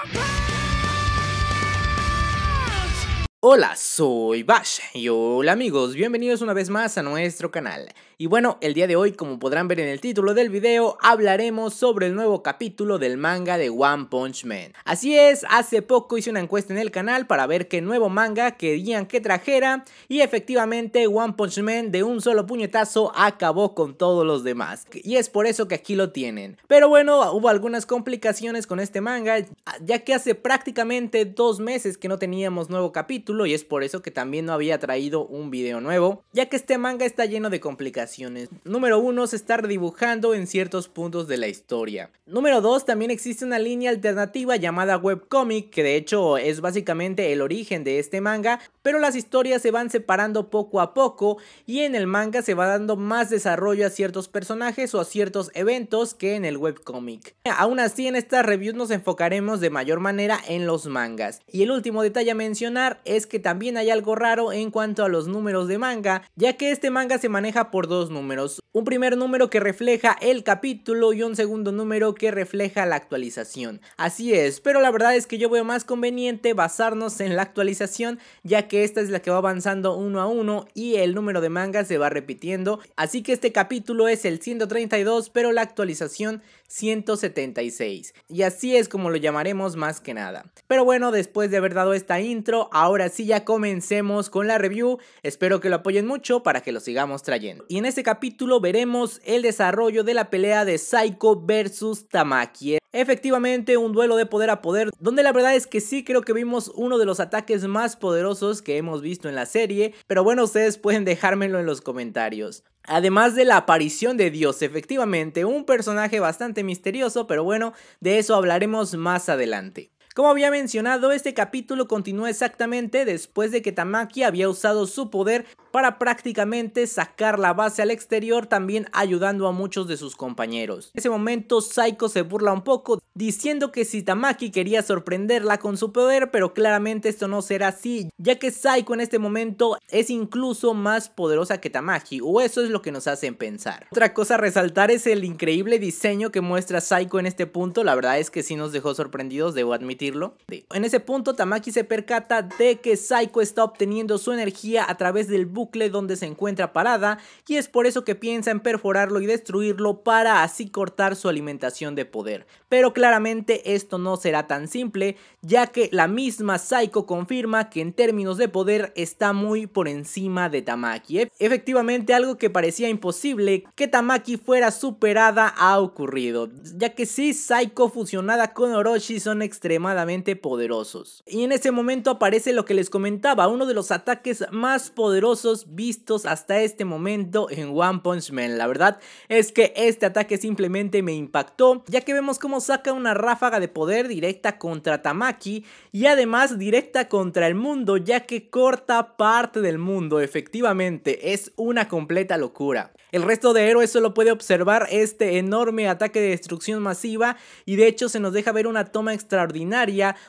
my pain! Hola, soy Bash y hola amigos, bienvenidos una vez más a nuestro canal. Y bueno, el día de hoy, como podrán ver en el título del video, hablaremos sobre el nuevo capítulo del manga de One Punch Man. Así es, hace poco hice una encuesta en el canal para ver qué nuevo manga querían que trajera y efectivamente One Punch Man de un solo puñetazo acabó con todos los demás. Y es por eso que aquí lo tienen. Pero bueno, hubo algunas complicaciones con este manga, ya que hace prácticamente dos meses que no teníamos nuevo capítulo y es por eso que también no había traído un video nuevo, ya que este manga está lleno de complicaciones. Número 1, se está redibujando en ciertos puntos de la historia. Número 2, también existe una línea alternativa llamada webcomic, que de hecho es básicamente el origen de este manga, pero las historias se van separando poco a poco y en el manga se va dando más desarrollo a ciertos personajes o a ciertos eventos que en el webcomic. Aún así, en esta review nos enfocaremos de mayor manera en los mangas. Y el último detalle a mencionar es que también hay algo raro en cuanto a los números de manga, ya que este manga se maneja por dos números, un primer número que refleja el capítulo y un segundo número que refleja la actualización. Así es, pero la verdad es que yo veo más conveniente basarnos en la actualización, ya que esta es la que va avanzando uno a uno y el número de manga se va repitiendo, así que este capítulo es el 132, pero la actualización 176. Y así es como lo llamaremos más que nada. Pero bueno, después de haber dado esta intro, ahora sí ya comencemos con la review. Espero que lo apoyen mucho para que lo sigamos trayendo. Y en este capítulo veremos el desarrollo de la pelea de Psycho versus Tamaki. Efectivamente, un duelo de poder a poder, donde la verdad es que sí creo que vimos uno de los ataques más poderosos que hemos visto en la serie, pero bueno, ustedes pueden dejármelo en los comentarios. Además de la aparición de Dios, efectivamente, un personaje bastante misterioso, pero bueno, de eso hablaremos más adelante. Como había mencionado, este capítulo continúa exactamente después de que Tamaki había usado su poder para prácticamente sacar la base al exterior, también ayudando a muchos de sus compañeros. En ese momento, Saiko se burla un poco, diciendo que si Tamaki quería sorprenderla con su poder, pero claramente esto no será así, ya que Saiko en este momento es incluso más poderosa que Tamaki, o eso es lo que nos hacen pensar. Otra cosa a resaltar es el increíble diseño que muestra Saiko en este punto, la verdad es que sí nos dejó sorprendidos, debo admitir en ese punto, Tamaki se percata de que Saiko está obteniendo su energía a través del bucle donde se encuentra parada y es por eso que piensa en perforarlo y destruirlo para así cortar su alimentación de poder. Pero claramente esto no será tan simple, ya que la misma Saiko confirma que en términos de poder está muy por encima de Tamaki. E, efectivamente, algo que parecía imposible que Tamaki fuera superada ha ocurrido, ya que si Saiko fusionada con Orochi son extremadamente poderosos. Y en ese momento aparece lo que les comentaba, uno de los ataques más poderosos vistos hasta este momento en One Punch Man. La verdad es que este ataque simplemente me impactó, ya que vemos cómo saca una ráfaga de poder directa contra Tamaki y además directa contra el mundo, ya que corta parte del mundo. Efectivamente, es una completa locura. El resto de héroes solo puede observar este enorme ataque de destrucción masiva y de hecho se nos deja ver una toma extraordinaria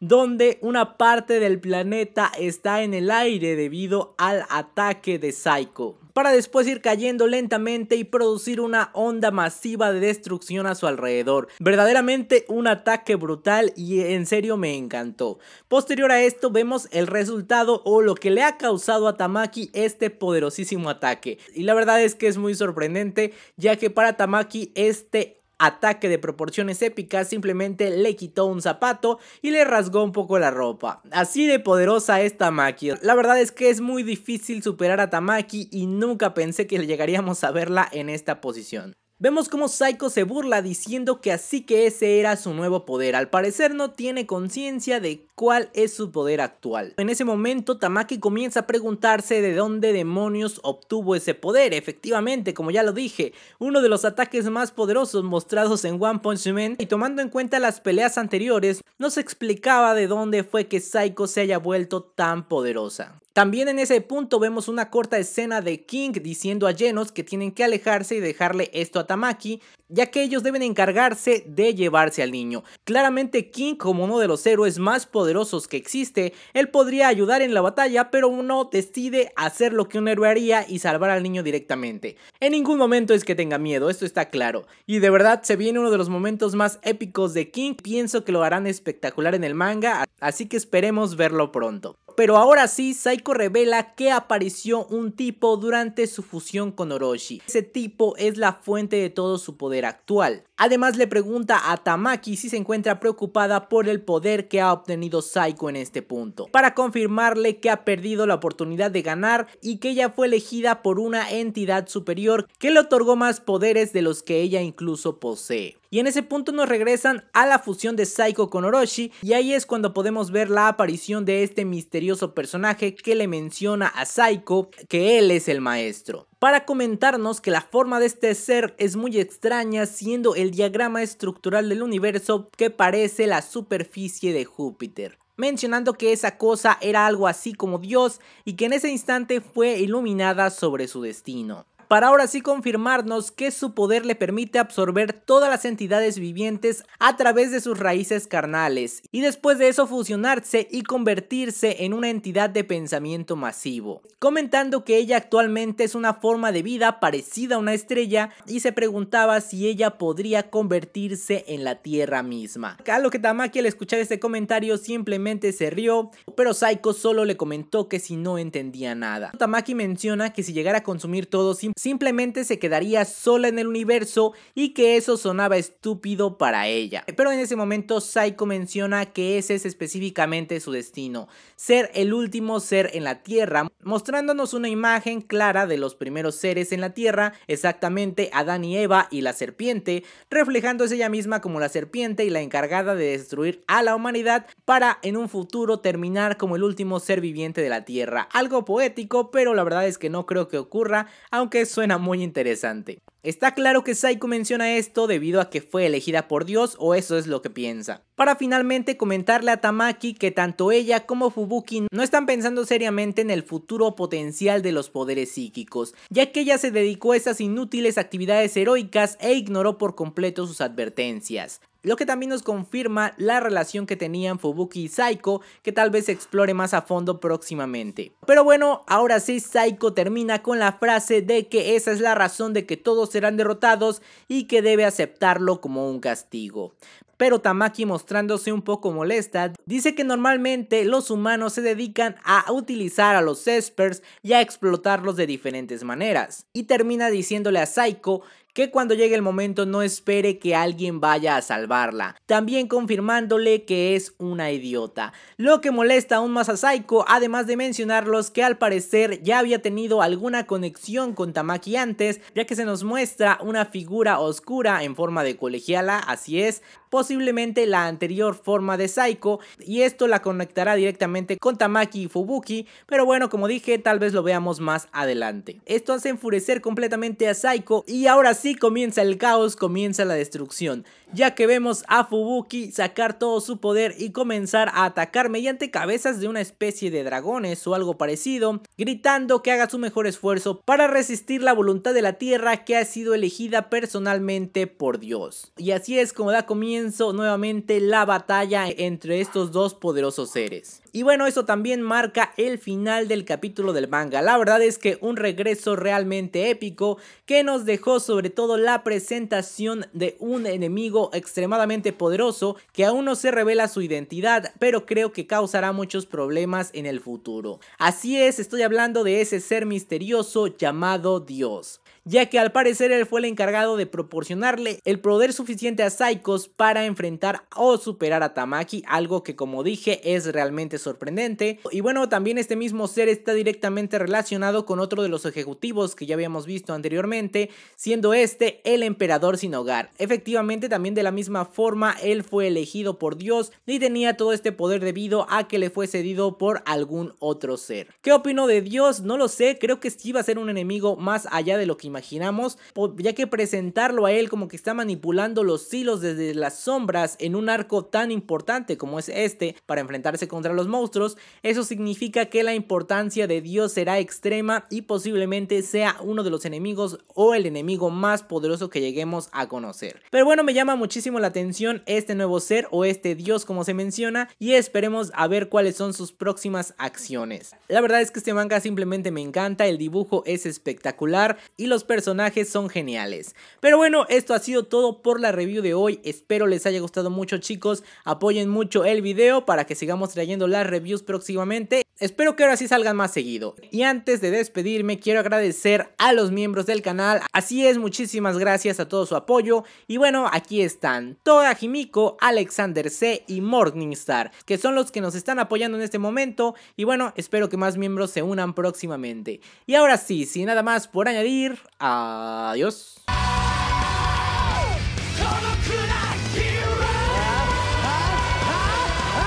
donde una parte del planeta está en el aire debido al ataque de Saiko para después ir cayendo lentamente y producir una onda masiva de destrucción a su alrededor. Verdaderamente un ataque brutal y en serio me encantó. Posterior a esto vemos el resultado o lo que le ha causado a Tamaki este poderosísimo ataque. Y la verdad es que es muy sorprendente ya que para Tamaki este ataque de proporciones épicas simplemente le quitó un zapato y le rasgó un poco la ropa. Así de poderosa es Tamaki. La verdad es que es muy difícil superar a Tamaki y nunca pensé que llegaríamos a verla en esta posición. Vemos cómo Psycho se burla diciendo que así que ese era su nuevo poder. Al parecer no tiene conciencia de cuál es su poder actual. En ese momento Tamaki comienza a preguntarse de dónde demonios obtuvo ese poder. Efectivamente, como ya lo dije, uno de los ataques más poderosos mostrados en One Punch Man y tomando en cuenta las peleas anteriores, no se explicaba de dónde fue que Saiko se haya vuelto tan poderosa. También en ese punto vemos una corta escena de King diciendo a Genos que tienen que alejarse y dejarle esto a Tamaki, ya que ellos deben encargarse de llevarse al niño. Claramente King, como uno de los héroes más poderosos que existe, él podría ayudar en la batalla, pero uno decide hacer lo que un héroe haría y salvar al niño directamente. En ningún momento es que tenga miedo, esto está claro. Y de verdad se viene uno de los momentos más épicos de King, pienso que lo harán espectacular en el manga, así que esperemos verlo pronto. Pero ahora sí, Saiko revela que apareció un tipo durante su fusión con Orochi. Ese tipo es la fuente de todo su poder actual. Además le pregunta a Tamaki si se encuentra preocupada por el poder que ha obtenido Saiko en este punto, para confirmarle que ha perdido la oportunidad de ganar y que ella fue elegida por una entidad superior que le otorgó más poderes de los que ella incluso posee. Y en ese punto nos regresan a la fusión de Saiko con Orochi y ahí es cuando podemos ver la aparición de este misterioso personaje que le menciona a Saiko que él es el maestro para comentarnos que la forma de este ser es muy extraña siendo el diagrama estructural del universo que parece la superficie de Júpiter mencionando que esa cosa era algo así como Dios y que en ese instante fue iluminada sobre su destino para ahora sí confirmarnos que su poder le permite absorber todas las entidades vivientes a través de sus raíces carnales y después de eso fusionarse y convertirse en una entidad de pensamiento masivo. Comentando que ella actualmente es una forma de vida parecida a una estrella y se preguntaba si ella podría convertirse en la Tierra misma. A lo que Tamaki al escuchar este comentario simplemente se rió, pero Saiko solo le comentó que si no entendía nada. Tamaki menciona que si llegara a consumir todo sin simplemente se quedaría sola en el universo y que eso sonaba estúpido para ella. Pero en ese momento Psycho menciona que ese es específicamente su destino, ser el último ser en la Tierra, mostrándonos una imagen clara de los primeros seres en la Tierra, exactamente Adán y Eva y la serpiente, reflejándose ella misma como la serpiente y la encargada de destruir a la humanidad para en un futuro terminar como el último ser viviente de la Tierra. Algo poético, pero la verdad es que no creo que ocurra, aunque suena muy interesante. Está claro que Saiko menciona esto debido a que fue elegida por Dios o eso es lo que piensa. Para finalmente comentarle a Tamaki que tanto ella como Fubuki no están pensando seriamente en el futuro potencial de los poderes psíquicos, ya que ella se dedicó a esas inútiles actividades heroicas e ignoró por completo sus advertencias lo que también nos confirma la relación que tenían Fubuki y Saiko, que tal vez se explore más a fondo próximamente. Pero bueno, ahora sí Saiko termina con la frase de que esa es la razón de que todos serán derrotados y que debe aceptarlo como un castigo. Pero Tamaki mostrándose un poco molesta, dice que normalmente los humanos se dedican a utilizar a los espers y a explotarlos de diferentes maneras. Y termina diciéndole a Saiko que cuando llegue el momento no espere que alguien vaya a salvarla, también confirmándole que es una idiota. Lo que molesta aún más a Saiko, además de mencionarlos que al parecer ya había tenido alguna conexión con Tamaki antes, ya que se nos muestra una figura oscura en forma de colegiala, así es, posiblemente la anterior forma de Saiko, y esto la conectará directamente con Tamaki y Fubuki, pero bueno, como dije, tal vez lo veamos más adelante. Esto hace enfurecer completamente a Saiko y ahora sí Así comienza el caos, comienza la destrucción, ya que vemos a Fubuki sacar todo su poder y comenzar a atacar mediante cabezas de una especie de dragones o algo parecido, gritando que haga su mejor esfuerzo para resistir la voluntad de la Tierra que ha sido elegida personalmente por Dios. Y así es como da comienzo nuevamente la batalla entre estos dos poderosos seres. Y bueno, eso también marca el final del capítulo del manga. La verdad es que un regreso realmente épico que nos dejó sobre todo la presentación de un enemigo extremadamente poderoso que aún no se revela su identidad, pero creo que causará muchos problemas en el futuro. Así es, estoy hablando de ese ser misterioso llamado Dios ya que al parecer él fue el encargado de proporcionarle el poder suficiente a Psychos para enfrentar o superar a Tamaki, algo que como dije es realmente sorprendente. Y bueno, también este mismo ser está directamente relacionado con otro de los ejecutivos que ya habíamos visto anteriormente, siendo él este, el emperador sin hogar. Efectivamente, también de la misma forma, él fue elegido por Dios y tenía todo este poder debido a que le fue cedido por algún otro ser. ¿Qué opino de Dios? No lo sé, creo que sí va a ser un enemigo más allá de lo que imaginamos, ya que presentarlo a él como que está manipulando los hilos desde las sombras en un arco tan importante como es este para enfrentarse contra los monstruos, eso significa que la importancia de Dios será extrema y posiblemente sea uno de los enemigos o el enemigo más poderoso que lleguemos a conocer. Pero bueno, me llama muchísimo la atención este nuevo ser o este dios como se menciona y esperemos a ver cuáles son sus próximas acciones. La verdad es que este manga simplemente me encanta, el dibujo es espectacular y los personajes son geniales. Pero bueno, esto ha sido todo por la review de hoy, espero les haya gustado mucho chicos, apoyen mucho el video para que sigamos trayendo las reviews próximamente Espero que ahora sí salgan más seguido. Y antes de despedirme, quiero agradecer a los miembros del canal. Así es, muchísimas gracias a todo su apoyo. Y bueno, aquí están Toda Jimico, Alexander C y Morningstar, que son los que nos están apoyando en este momento. Y bueno, espero que más miembros se unan próximamente. Y ahora sí, sin nada más por añadir, adiós.